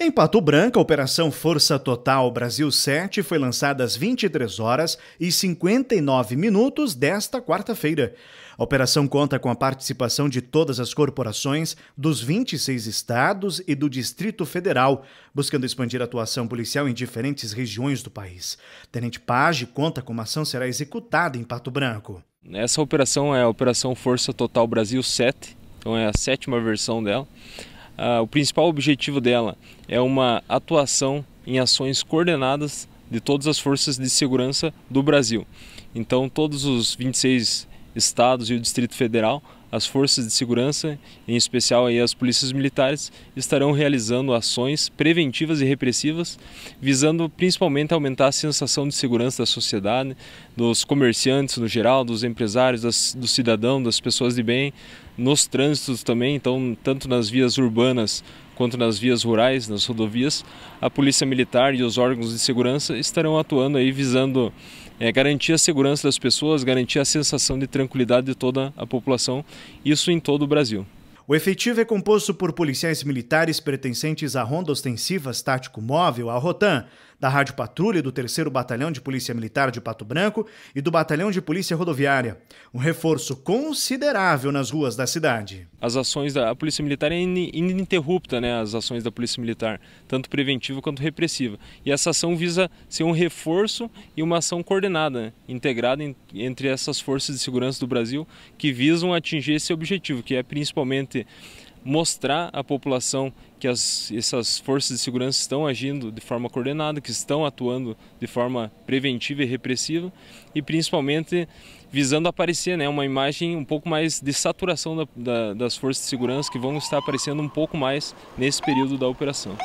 Em Pato Branco, a Operação Força Total Brasil 7 foi lançada às 23 horas e 59 minutos desta quarta-feira. A operação conta com a participação de todas as corporações dos 26 estados e do Distrito Federal, buscando expandir a atuação policial em diferentes regiões do país. Tenente Page conta como a ação será executada em Pato Branco. Essa operação é a Operação Força Total Brasil 7, então é a sétima versão dela ah, o principal objetivo dela é uma atuação em ações coordenadas de todas as forças de segurança do Brasil. Então, todos os 26 estados e o Distrito Federal, as forças de segurança, em especial aí as polícias militares, estarão realizando ações preventivas e repressivas, visando principalmente aumentar a sensação de segurança da sociedade, dos comerciantes no geral, dos empresários, das, do cidadão, das pessoas de bem, nos trânsitos também, então tanto nas vias urbanas quanto nas vias rurais, nas rodovias, a polícia militar e os órgãos de segurança estarão atuando aí visando é, garantir a segurança das pessoas, garantir a sensação de tranquilidade de toda a população, isso em todo o Brasil. O efetivo é composto por policiais militares pertencentes à Ronda Ostensiva Tático Móvel, a rotan da Rádio Patrulha do 3 Batalhão de Polícia Militar de Pato Branco e do Batalhão de Polícia Rodoviária. Um reforço considerável nas ruas da cidade. As ações da Polícia Militar é ininterrupta, né, as ações da Polícia Militar, tanto preventiva quanto repressiva. E essa ação visa ser um reforço e uma ação coordenada, né, integrada em, entre essas forças de segurança do Brasil que visam atingir esse objetivo, que é principalmente mostrar à população que as, essas forças de segurança estão agindo de forma coordenada, que estão atuando de forma preventiva e repressiva e principalmente visando aparecer né, uma imagem um pouco mais de saturação da, da, das forças de segurança que vão estar aparecendo um pouco mais nesse período da operação.